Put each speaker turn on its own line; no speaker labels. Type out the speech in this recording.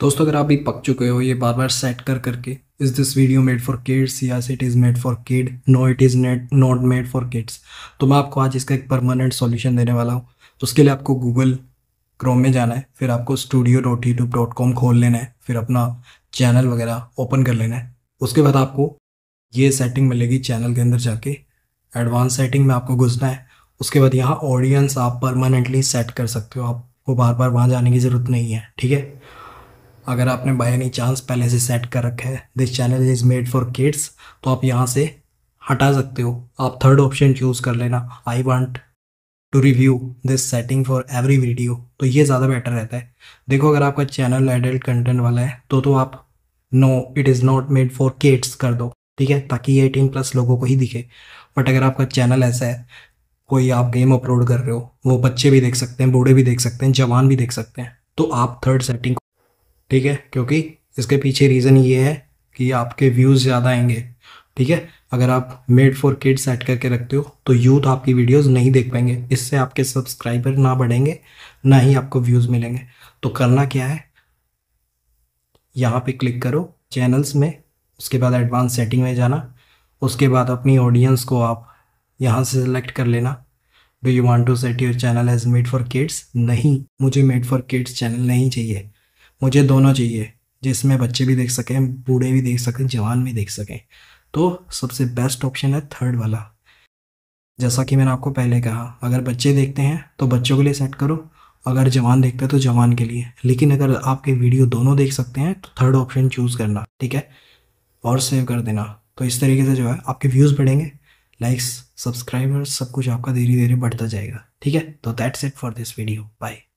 दोस्तों अगर आप भी पक चुके हो ये बार बार सेट कर करके is this video made for kids या it is made for kid no it is not not made for kids तो मैं आपको आज इसका एक परमानेंट सॉल्यूशन देने वाला हूँ तो उसके लिए आपको गूगल क्रोम में जाना है फिर आपको studio dot YouTube dot com खोल लेना है फिर अपना चैनल वगैरह ओपन कर लेना है उसके बाद आपको ये सेटिंग मिलेगी चैनल के अंदर जाके एडवांस सेटिंग में आपको घुसना है उसके बाद यहाँ ऑडियंस आप परमानेंटली सेट कर सकते हो आपको बार बार वहाँ जाने की ज़रूरत नहीं है ठीक है अगर आपने बाय एनी चांस पहले से सेट कर रखा है this channel is made for kids तो आप यहाँ से हटा सकते हो आप थर्ड ऑप्शन चूज़ कर लेना I want to review this setting for every video तो ये ज़्यादा बेटर रहता है देखो अगर आपका चैनल एडल्ट कंटेंट वाला है तो तो आप no it is not made for kids कर दो ठीक है ताकि ये एटीन प्लस लोगों को ही दिखे बट अगर आपका चैनल ऐसा है कोई आप गेम अपलोड कर रहे हो वो बच्चे भी देख सकते हैं बूढ़े भी देख सकते हैं जवान भी देख सकते हैं तो आप थर्ड सेटिंग ठीक है क्योंकि इसके पीछे रीज़न ये है कि आपके व्यूज़ ज़्यादा आएंगे ठीक है अगर आप मेड फॉर किड सेट करके रखते हो तो यूथ आपकी वीडियोस नहीं देख पाएंगे इससे आपके सब्सक्राइबर ना बढ़ेंगे ना ही आपको व्यूज़ मिलेंगे तो करना क्या है यहाँ पे क्लिक करो चैनल्स में उसके बाद एडवांस सेटिंग में जाना उसके बाद अपनी ऑडियंस को आप यहाँ से सिलेक्ट कर लेना do you want to set your channel as made for kids नहीं मुझे मेड फॉर किड्स चैनल नहीं चाहिए मुझे दोनों चाहिए जिसमें बच्चे भी देख सकें बूढ़े भी देख सकें जवान भी देख सकें तो सबसे बेस्ट ऑप्शन है थर्ड वाला जैसा कि मैंने आपको पहले कहा अगर बच्चे देखते हैं तो बच्चों के लिए सेट करो अगर जवान देखते हैं तो जवान के लिए लेकिन अगर आपके वीडियो दोनों देख सकते हैं तो थर्ड ऑप्शन चूज़ करना ठीक है और सेव कर देना तो इस तरीके से जो है आपके व्यूज़ बढ़ेंगे लाइक्स सब्सक्राइबर्स सब कुछ आपका धीरे धीरे बढ़ता जाएगा ठीक है तो that's it for this video bye